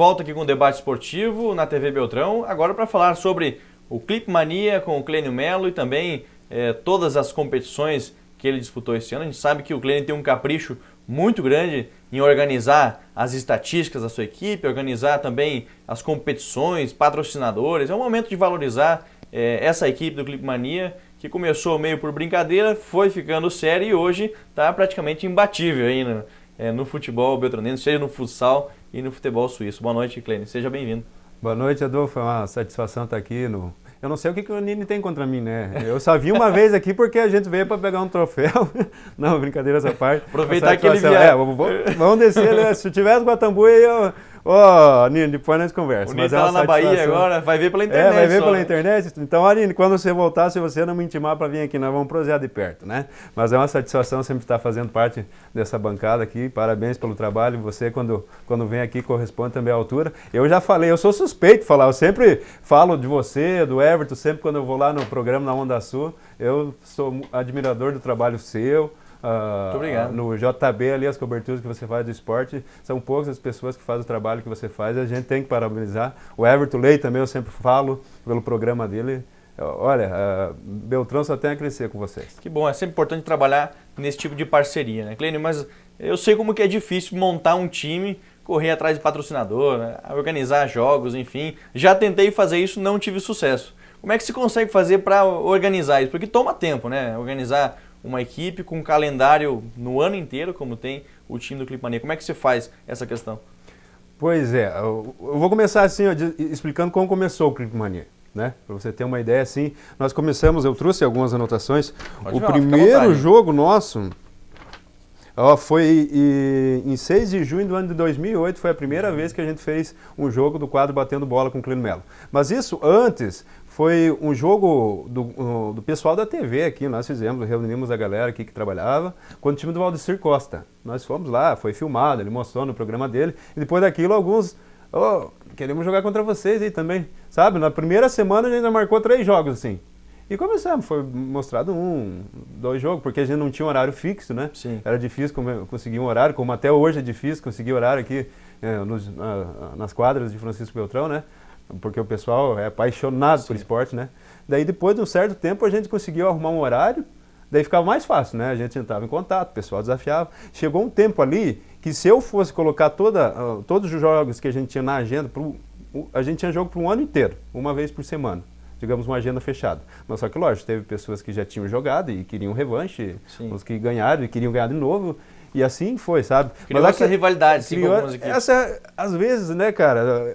volta aqui com o debate esportivo na TV Beltrão, agora para falar sobre o Clip Mania com o Clênio Melo e também eh, todas as competições que ele disputou esse ano. A gente sabe que o Clênio tem um capricho muito grande em organizar as estatísticas da sua equipe, organizar também as competições, patrocinadores. É o momento de valorizar eh, essa equipe do Clip Mania que começou meio por brincadeira, foi ficando sério e hoje está praticamente imbatível aí no, é, no futebol beltranense, seja no futsal e no futebol suíço. Boa noite, Clênio. Seja bem-vindo. Boa noite, Adolfo. É uma satisfação estar aqui no. Eu não sei o que, que o Nini tem contra mim, né? Eu só vim uma vez aqui porque a gente veio para pegar um troféu. Não, brincadeira essa parte. Aproveitar que ele vier. É, vamos, vamos, descer. Né? Se tivesse Guatambu, eu Ô, oh, Nino, depois nós conversamos. mas Nino é tá lá na Bahia agora, vai ver pela é, internet. É, vai ver só. pela internet. Então, Aline, quando você voltar, se você não me intimar para vir aqui, nós vamos prosear de perto, né? Mas é uma satisfação sempre estar fazendo parte dessa bancada aqui. Parabéns pelo trabalho. Você, quando, quando vem aqui, corresponde também à altura. Eu já falei, eu sou suspeito de falar. Eu sempre falo de você, do Everton, sempre quando eu vou lá no programa na Onda Sul. Eu sou admirador do trabalho seu Uh, no JB ali, as coberturas que você faz do esporte, são poucas as pessoas que fazem o trabalho que você faz e a gente tem que parabenizar. O Everton Lei também, eu sempre falo pelo programa dele. Olha, uh, Beltrão só tem a crescer com vocês. Que bom, é sempre importante trabalhar nesse tipo de parceria, né, Clênio? Mas eu sei como que é difícil montar um time, correr atrás de patrocinador, né? organizar jogos, enfim. Já tentei fazer isso, não tive sucesso. Como é que se consegue fazer para organizar isso? Porque toma tempo, né? Organizar uma equipe com um calendário no ano inteiro, como tem o time do Clipe Mania. Como é que você faz essa questão? Pois é, eu vou começar assim, ó, explicando como começou o Clipe Mania. Né? Para você ter uma ideia, assim, nós começamos, eu trouxe algumas anotações. Pode o ver, primeiro jogo nosso foi e, em 6 de junho do ano de 2008, foi a primeira vez que a gente fez um jogo do quadro Batendo Bola com o Clino Melo. Mas isso antes foi um jogo do, do pessoal da TV aqui, nós fizemos, reunimos a galera aqui que trabalhava, com o time do Valdecir Costa. Nós fomos lá, foi filmado, ele mostrou no programa dele, e depois daquilo alguns... Oh, queremos jogar contra vocês aí também, sabe? Na primeira semana a gente já marcou três jogos, assim. E começamos, foi mostrado um, dois jogos, porque a gente não tinha um horário fixo, né? Sim. Era difícil conseguir um horário, como até hoje é difícil conseguir horário aqui é, nos, na, nas quadras de Francisco Beltrão, né? Porque o pessoal é apaixonado Sim. por esporte, né? Daí depois de um certo tempo a gente conseguiu arrumar um horário, daí ficava mais fácil, né? A gente entrava em contato, o pessoal desafiava. Chegou um tempo ali que se eu fosse colocar toda, ah, todos os jogos que a gente tinha na agenda, pro, a gente tinha jogo para um ano inteiro, uma vez por semana digamos, uma agenda fechada. Mas só que, lógico, teve pessoas que já tinham jogado e queriam revanche, Sim. os que ganharam e queriam ganhar de novo. E assim foi, sabe? Criou Mas é essa que, rivalidade, sim, criou, essa, às vezes, né, cara,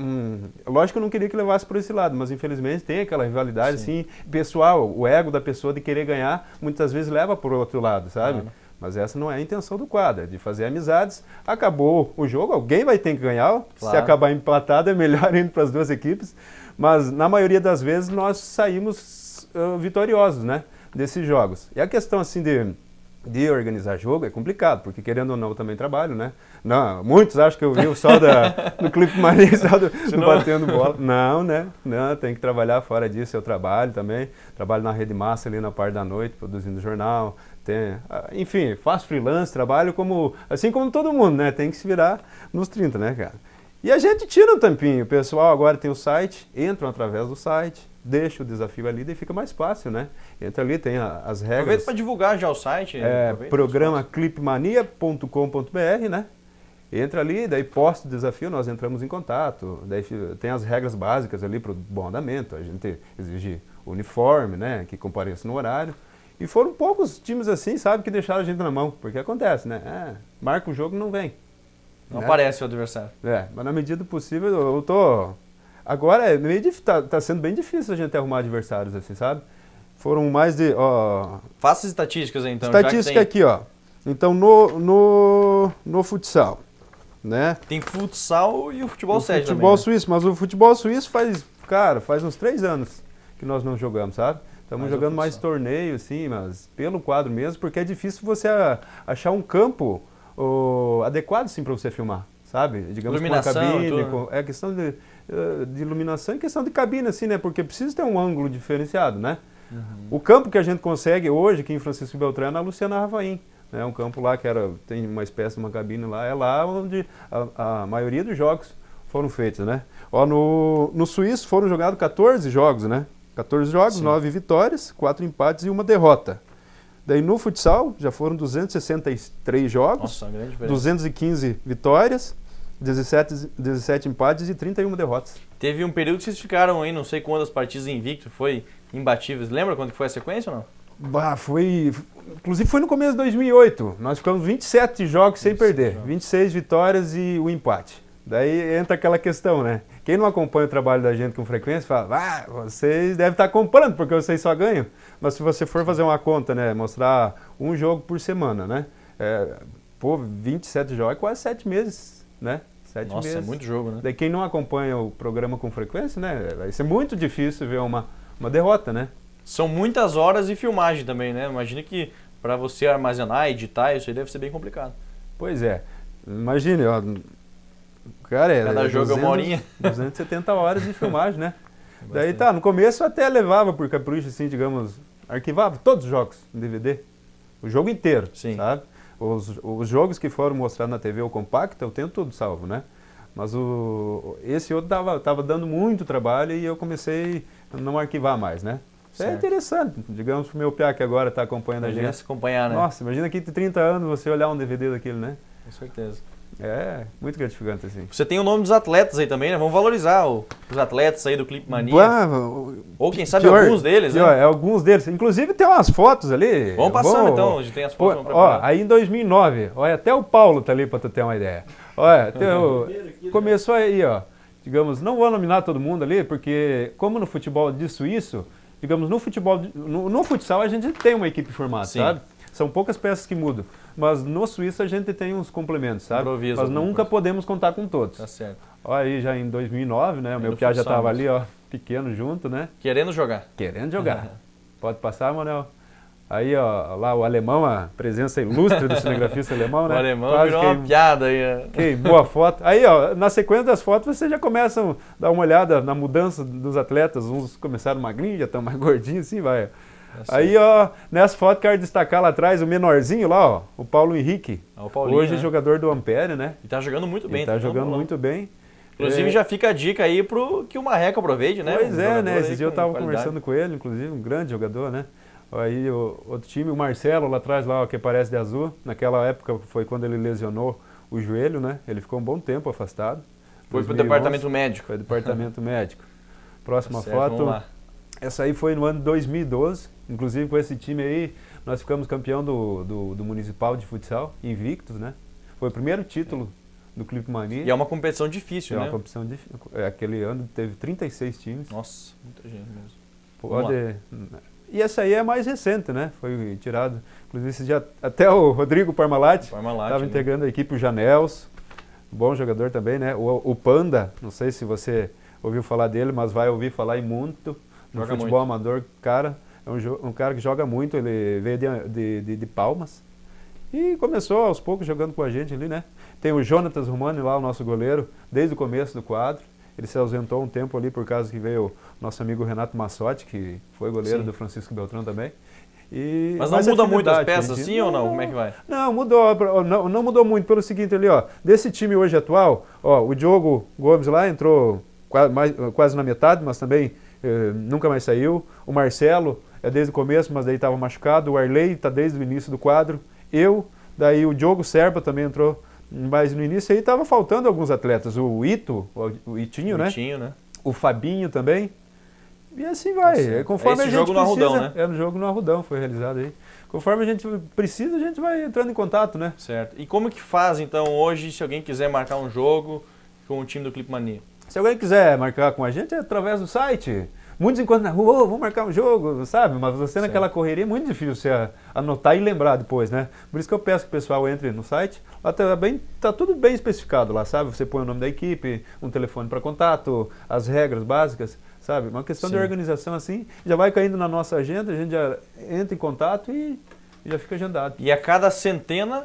Hum, lógico que eu não queria que levasse por esse lado, mas infelizmente tem aquela rivalidade Sim. assim, pessoal, o ego da pessoa de querer ganhar muitas vezes leva por outro lado, sabe? Claro. Mas essa não é a intenção do quadro, é de fazer amizades. Acabou o jogo, alguém vai ter que ganhar. Claro. Se acabar empatado, é melhor indo para as duas equipes. Mas na maioria das vezes nós saímos uh, vitoriosos, né? Desses jogos. E a questão assim de de organizar jogo é complicado, porque querendo ou não eu também trabalho, né? Não, muitos acham que eu vivo só da, do Clipe Marinho, só do, do batendo bola. Não, né? Não, tem que trabalhar fora disso, eu trabalho também. Trabalho na Rede Massa ali na parte da noite, produzindo jornal. Tem, ah, enfim, faço freelance, trabalho como, assim como todo mundo, né? Tem que se virar nos 30, né, cara? E a gente tira o tampinho. O pessoal agora tem o site, entram através do site, deixa o desafio ali, daí fica mais fácil, né? Entra ali, tem a, as regras. Aproveita para divulgar já o site. É, programa clipmania.com.br, né? Entra ali, daí posta o desafio, nós entramos em contato. Daí tem as regras básicas ali para o bom andamento. A gente exige uniforme, né? Que compareça no horário. E foram poucos times assim, sabe, que deixaram a gente na mão. Porque acontece, né? É, marca o jogo e não vem. Não né? aparece o adversário. É, mas na medida do possível eu tô. Agora é meio difícil tá, tá sendo bem difícil a gente arrumar adversários assim, sabe? Foram mais de. Ó... Faça as estatísticas aí, então. Estatística tem... aqui, ó. Então no, no, no futsal. Né? Tem futsal e o futebol sério também. Futebol né? suíço, mas o futebol suíço faz, cara, faz uns três anos que nós não jogamos, sabe? Estamos jogando mais torneio, sim, mas pelo quadro mesmo, porque é difícil você achar um campo o adequado sim para você filmar, sabe? Digamos iluminação, com cabine, com, é questão de, eh, de iluminação e questão de cabine assim, né? Porque precisa ter um ângulo diferenciado, né? Uhum. O campo que a gente consegue hoje aqui em Francisco Beltrão é a Luciana Ravaim. Né? Um campo lá que era, tem uma espécie de uma cabine lá, é lá onde a, a maioria dos jogos foram feitos, né? Ó, no, no Suíço foram jogados 14 jogos, né? 14 jogos, Sim. 9 vitórias, 4 empates e uma derrota. Daí no futsal já foram 263 jogos, Nossa, 215 vitórias, 17, 17 empates e 31 derrotas. Teve um período que vocês ficaram aí, não sei quantas partidas invicto, foi imbatíveis. Lembra quando foi a sequência ou não? Bah, foi. Inclusive foi no começo de 2008. Nós ficamos 27 jogos 27 sem perder, jogos. 26 vitórias e o um empate. Daí entra aquela questão, né? Quem não acompanha o trabalho da gente com frequência fala, ah, vocês devem estar tá comprando porque vocês só ganham. Mas se você for fazer uma conta, né? Mostrar um jogo por semana, né? É, pô, 27 jogos é quase 7 meses, né? Sete Nossa, é meses. é muito jogo, né? Daí quem não acompanha o programa com frequência, né? Vai ser muito difícil ver uma, uma derrota, né? São muitas horas de filmagem também, né? Imagina que para você armazenar, editar, isso aí deve ser bem complicado. Pois é. Imagine, ó, Cara, é. Cada é jogo 200, é uma horinha. 270 horas de filmagem, né? Daí tá, no começo até levava por capricho, assim, digamos, arquivava todos os jogos em DVD. O jogo inteiro, Sim. sabe? Os, os jogos que foram mostrados na TV ou compacta, eu tenho tudo salvo, né? Mas o, esse outro tava, tava dando muito trabalho e eu comecei a não arquivar mais, né? É certo. É interessante, digamos, pro meu piá que agora está acompanhando imagina a gente. se acompanhar, né? Nossa, imagina que de 30 anos você olhar um DVD daquilo, né? Com certeza. É, muito gratificante, assim. Você tem o nome dos atletas aí também, né? Vamos valorizar o, os atletas aí do Clipe Mania. Ou quem sabe pior, alguns deles, né? pior, né? É, alguns deles. Inclusive tem umas fotos ali. Vamos passando então, onde tem as fotos. aí em 2009, olha, até o Paulo tá ali pra tu ter uma ideia. Olha, o, né? começou aí, ó. Digamos, não vou nominar todo mundo ali, porque como no futebol disso isso, digamos, no futebol, no, no futsal a gente tem uma equipe formada, Sim. sabe? São poucas peças que mudam. Mas no Suíça a gente tem uns complementos, sabe? Improvisa Mas nunca coisa. podemos contar com todos. Tá certo. Olha aí, já em 2009, né? O meu piá já estava ali, ó, pequeno junto, né? Querendo jogar. Querendo jogar. Uhum. Pode passar, Manuel? Aí, ó, lá o alemão, a presença ilustre do cinegrafista alemão, né? O alemão Quase virou uma piada aí. Né? Queimou a foto. Aí, ó, na sequência das fotos, vocês já começam a dar uma olhada na mudança dos atletas. Uns começaram magrinhos, já estão mais gordinhos, assim, vai. Assim. Aí, ó, nessa foto quero destacar lá atrás o menorzinho lá, ó, o Paulo Henrique. Ah, o Paulinho, Hoje é né? jogador do Ampere, né? E tá jogando muito bem. E tá, tá jogando muito bem. Inclusive é. já fica a dica aí pro que o Marreco aproveite, né? Pois um é, né? Esse dia eu tava qualidade. conversando com ele, inclusive, um grande jogador, né? Aí o outro time, o Marcelo lá atrás, lá, ó, que parece de azul. Naquela época foi quando ele lesionou o joelho, né? Ele ficou um bom tempo afastado. Foi 2011, pro departamento médico. Foi departamento médico. Próxima tá certo, foto. Essa aí foi no ano 2012. Inclusive com esse time aí, nós ficamos campeão do, do, do Municipal de Futsal, invictos, né? Foi o primeiro título do Clube Mania. E é uma competição difícil, é né? É uma competição difícil. Aquele ano teve 36 times. Nossa, muita gente mesmo. Pode... E essa aí é mais recente, né? Foi tirado. Inclusive, esse dia, até o Rodrigo Parmalat estava né? integrando a equipe, o Janels, bom jogador também, né? O, o, Panda, não sei se você ouviu falar dele, mas vai ouvir falar e muito no Joga futebol muito. amador, cara é um, um cara que joga muito, ele veio de, de, de, de, Palmas. E começou aos poucos jogando com a gente ali, né? Tem o Jonatas Romani lá, o nosso goleiro, desde o começo do quadro. Ele se ausentou um tempo ali por causa que veio nosso amigo Renato Massotti, que foi goleiro Sim. do Francisco Beltrão também. E, mas não mas muda muito as peças, sim ou não? não? Como é que vai? Não, mudou, não, não mudou muito. Pelo seguinte ali, ó, desse time hoje atual, ó, o Diogo Gomes lá entrou quase, mais, quase na metade, mas também eh, nunca mais saiu. O Marcelo, é desde o começo, mas daí estava machucado. O Arley está desde o início do quadro. Eu, daí o Diogo Serpa também entrou, mas no início aí estava faltando alguns atletas. O Ito, o Itinho, o né? Itinho, né? O Fabinho também. E assim vai. Assim, Conforme é a gente jogo precisa, no Arrudão, né? É no jogo no Arrudão, foi realizado aí. Conforme a gente precisa, a gente vai entrando em contato, né? Certo. E como que faz, então, hoje, se alguém quiser marcar um jogo com o time do Clipe Mania? Se alguém quiser marcar com a gente, é através do site muitos encontros na rua, oh, vamos marcar um jogo, sabe? Mas você naquela correria é muito difícil você anotar e lembrar depois, né? Por isso que eu peço que o pessoal entre no site, lá tá, bem, tá tudo bem especificado lá, sabe? Você põe o nome da equipe, um telefone para contato, as regras básicas, sabe? Uma questão Sim. de organização assim, já vai caindo na nossa agenda, a gente já entra em contato e já fica agendado. E a cada centena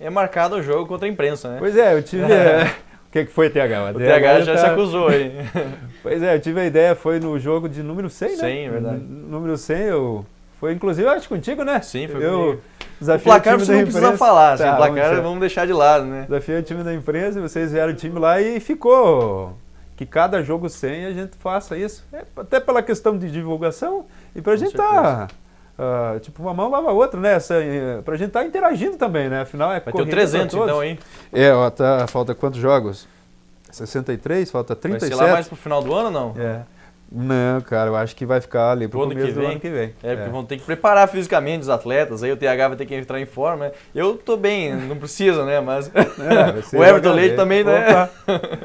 é marcado o jogo contra a imprensa, né? Pois é, eu tive. É, que, que foi, TH? O TH, já tá... se acusou aí. pois é, eu tive a ideia, foi no jogo de número 100, né? 100, é verdade. N número 100, eu... Foi inclusive, acho, contigo, né? Sim, foi eu... O placar o você não imprensa. precisa falar, assim, tá, assim, o placar vamos, vamos, deixar de lado, né? Desafio o time da imprensa, vocês vieram o time lá e ficou. Que cada jogo 100 a gente faça isso. É, até pela questão de divulgação e pra Com gente tá certeza. tá Uh, tipo, uma mão lava a outra, né? Essa, eh, pra gente estar tá interagindo também, né? Afinal, é Mas tem 300 então, hein? É, ó, tá, falta quantos jogos? 63, falta 37. Vai ser lá mais pro final do ano não? É. Não, cara, eu acho que vai ficar ali pro começo do ano que vem. É, é, porque vão ter que preparar fisicamente os atletas, aí o TH vai ter que entrar em forma. Eu tô bem, não precisa, né? Mas é, o Everton Leite bem. também, né? Opa.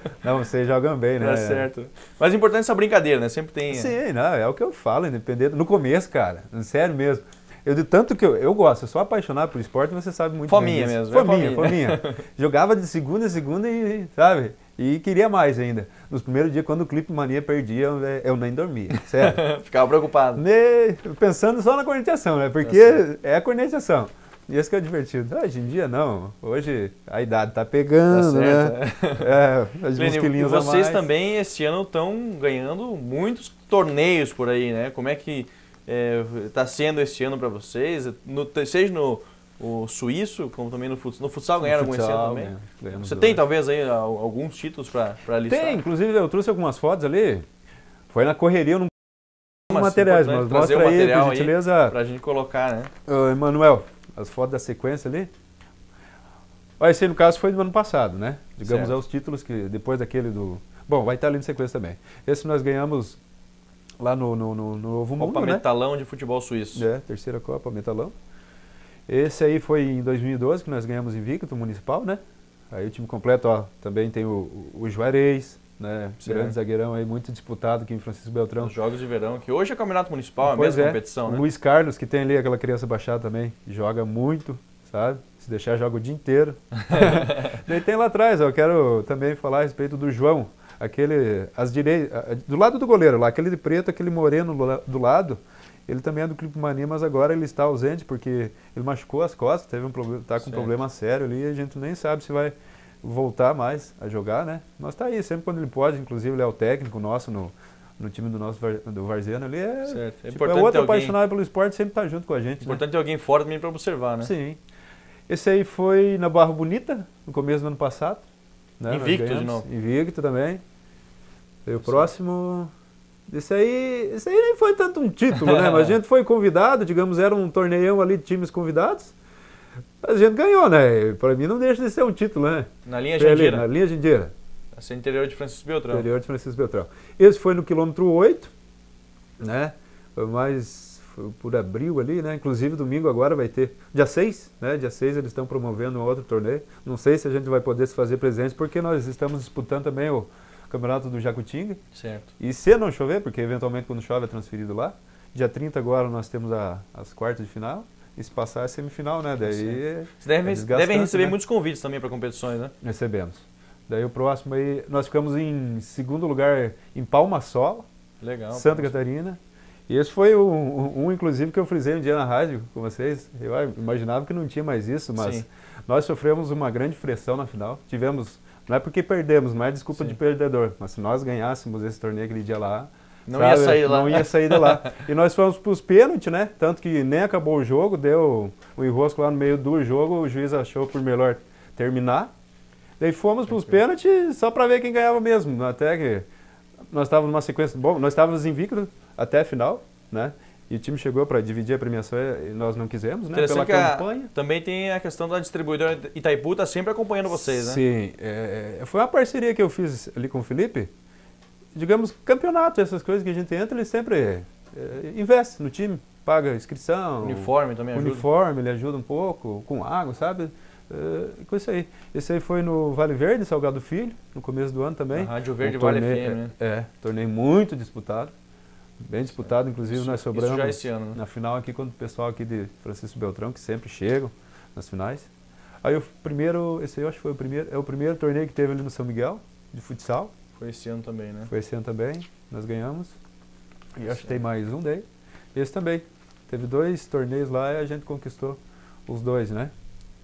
Não, vocês jogam bem, né? Tá certo. Mas o importante é essa brincadeira, né? Sempre tem... Sim, não, é o que eu falo, independente. No começo, cara, sério mesmo. Eu de tanto que eu, eu gosto, eu sou apaixonado por esporte, você sabe muito fominha bem. Mesmo, fominha é mesmo. Fominha, fominha. Jogava de segunda a segunda e, sabe? E queria mais ainda. Nos primeiros dias, quando o Clipe Mania perdia, eu, é, nem dormia, certo? Ficava preocupado. Ne... Pensando só na cornetação, né? Porque tá é a cornetação. E esse que é divertido. Hoje em dia, não. Hoje a idade tá pegando, tá certo, né? É, é as vocês também, este ano, estão ganhando muitos torneios por aí, né? Como é que está é, tá sendo este ano para vocês? No, seja no o suíço, como também no futsal. No futsal ganharam algum esse ano também? Né? Você tem, talvez, aí alguns títulos para listar? Tem, inclusive eu trouxe algumas fotos ali. Foi na correria, eu não... Assim? Mas materiais, mas mostra aí, por gentileza. Para a gente colocar, né? Uh, Emanuel, as fotos da sequência ali. Olha, esse aí, no caso, foi do ano passado, né? Digamos, certo. é os títulos que depois daquele do... Bom, vai estar ali na sequência também. Esse nós ganhamos lá no, no, no, no Novo Copa Mundo. Copa né? Metalão né? de futebol suíço. É, terceira Copa Metalão. Esse aí foi em 2012 que nós ganhamos invicto municipal, né? Aí o time completo, ó, também tem o, o Juarez, né? Grande zagueirão aí, muito disputado aqui em Francisco Beltrão. Os jogos de verão, que hoje é campeonato municipal, pois é a mesma é. competição, né? Luiz Carlos, que tem ali aquela criança baixada também, joga muito, sabe? Se deixar, joga o dia inteiro. Daí tem lá atrás, ó, eu quero também falar a respeito do João, Aquele, as direi do lado do goleiro lá, aquele de preto, aquele moreno do lado, ele também é do Clube Mania, mas agora ele está ausente porque ele machucou as costas, teve um problema, tá com certo. um problema sério ali, a gente nem sabe se vai voltar mais a jogar, né? Mas tá aí, sempre quando ele pode, inclusive ele é o técnico nosso no, no time do nosso do Varziano ali, é, certo. é, tipo, é importante é outro apaixonado pelo esporte, sempre tá junto com a gente. É importante né? ter alguém fora também para observar, né? Sim. Esse aí foi na Barra Bonita, no começo do ano passado. Né? Invicto de novo. Invicto também. Foi o próximo. Isso aí, isso aí nem foi tanto um título, né? Mas a gente foi convidado, digamos, era um torneião ali de times convidados. A gente ganhou, né? Para mim não deixa de ser um título, né? Na linha foi Jandira. Ali, na linha Jandira. assim é interior de Francisco Beltrão. Interior de Francisco Beltrão. Esse foi no quilômetro 8, né? Foi mais foi por abril ali, né? Inclusive domingo agora vai ter, dia 6, né? Dia 6 eles estão promovendo um outro torneio. Não sei se a gente vai poder se fazer presente porque nós estamos disputando também o campeonato do Jacutinga. Certo. E se não chover, porque eventualmente quando chove é transferido lá. Dia 30 agora nós temos a, as quartas de final. E se passar é semifinal, né? Daí. Sim. Devem, é devem receber né? muitos convites também para competições, né? Recebemos. Daí o próximo aí, nós ficamos em segundo lugar em Palma Sol, Legal, Santa Catarina. E esse foi um, um, um, inclusive, que eu frisei um dia na rádio com vocês. Eu ah, imaginava que não tinha mais isso, mas Sim. nós sofremos uma grande pressão na final. Tivemos não é porque perdemos, não é desculpa Sim. de perdedor. Mas se nós ganhássemos esse torneio aquele dia lá, não sabe? ia sair lá. Não ia sair de lá. e nós fomos para os pênaltis, né? Tanto que nem acabou o jogo, deu o um enrosco lá no meio do jogo, o juiz achou por melhor terminar. Daí fomos para os pênaltis só para ver quem ganhava mesmo. Até que nós estávamos numa sequência bom, nós estávamos invictos até a final, né? E o time chegou para dividir a premiação é, e nós não quisemos, né? Pela campanha. A, também tem a questão da distribuidora Itaipu, está sempre acompanhando vocês, né? Sim. É, é, foi uma parceria que eu fiz ali com o Felipe. Digamos, campeonato, essas coisas que a gente entra, ele sempre é, é investe no time, paga inscrição. Uniforme também ajuda. Uniforme, ele ajuda um pouco, com água, sabe? É, com isso aí. Esse aí foi no Vale Verde, Salgado Filho, no começo do ano também. A Rádio Verde um Vale torneio, FM, né? É, torneio muito disputado. Bem disputado, inclusive isso, nós sobramos já esse ano, né? na final aqui quando o pessoal aqui de Francisco Beltrão, que sempre chegam nas finais. Aí o primeiro, esse aí eu acho que foi o primeiro, é o primeiro torneio que teve ali no São Miguel, de futsal. Foi esse ano também, né? Foi esse ano também, nós ganhamos. e acho que tem mais um daí. Esse também. Teve dois torneios lá e a gente conquistou os dois, né?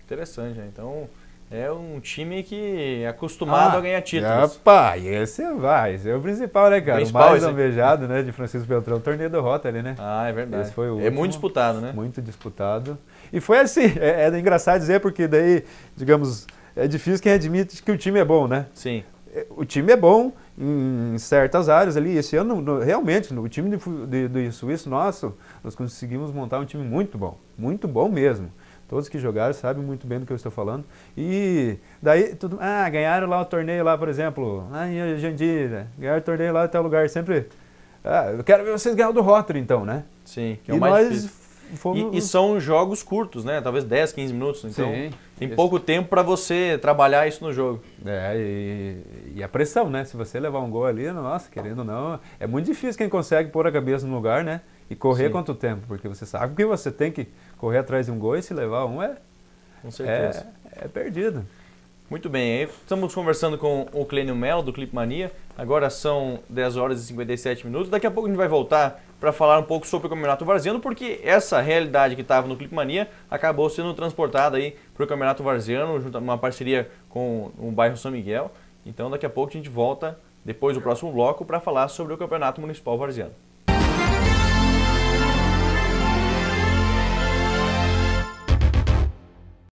Interessante, né? Então, é um time que é acostumado ah, a ganhar títulos. Opa, e esse vai. É esse é o principal, né, cara? O, principal, o mais é- almejado, né, de Francisco Beltrão. torneio do Rota ali, né? Ah, é verdade. Esse foi o é último, é muito disputado, né? Muito disputado. E foi assim, é, é engraçado dizer, porque daí, digamos, é difícil quem admite que o time é bom, né? Sim. O time é bom em certas áreas ali. Esse ano, no, realmente, no, o time de, de, de Suíço nosso, nós conseguimos montar um time muito bom. Muito bom mesmo. Todos que jogaram sabem muito bem do que eu estou falando. E daí, tudo, ah, ganharam lá o torneio lá, por exemplo, lá em Jandira, ganharam o torneio lá até o lugar, sempre. Ah, eu quero ver vocês ganhar do Rotary, então, né? Sim, que é o e mais nós fomos... e, e, são jogos curtos, né? Talvez 10, 15 minutos. Então, Sim, tem isso. pouco tempo para você trabalhar isso no jogo. É, e, e, a pressão, né? Se você levar um gol ali, nossa, querendo ou não, é muito difícil quem consegue pôr a cabeça no lugar, né? E correr Sim. quanto tempo, porque você sabe que você tem que correr atrás de um gol e se levar um é, com certeza. é, é perdido. Muito bem, estamos conversando com o Clênio Melo do Clip Mania. Agora são 10 horas e 57 minutos. Daqui a pouco a gente vai voltar para falar um pouco sobre o Campeonato Varziano, porque essa realidade que estava no Clip Mania acabou sendo transportada aí para o Campeonato Varziano, junto uma parceria com o bairro São Miguel. Então daqui a pouco a gente volta, depois do próximo bloco, para falar sobre o Campeonato Municipal Varziano.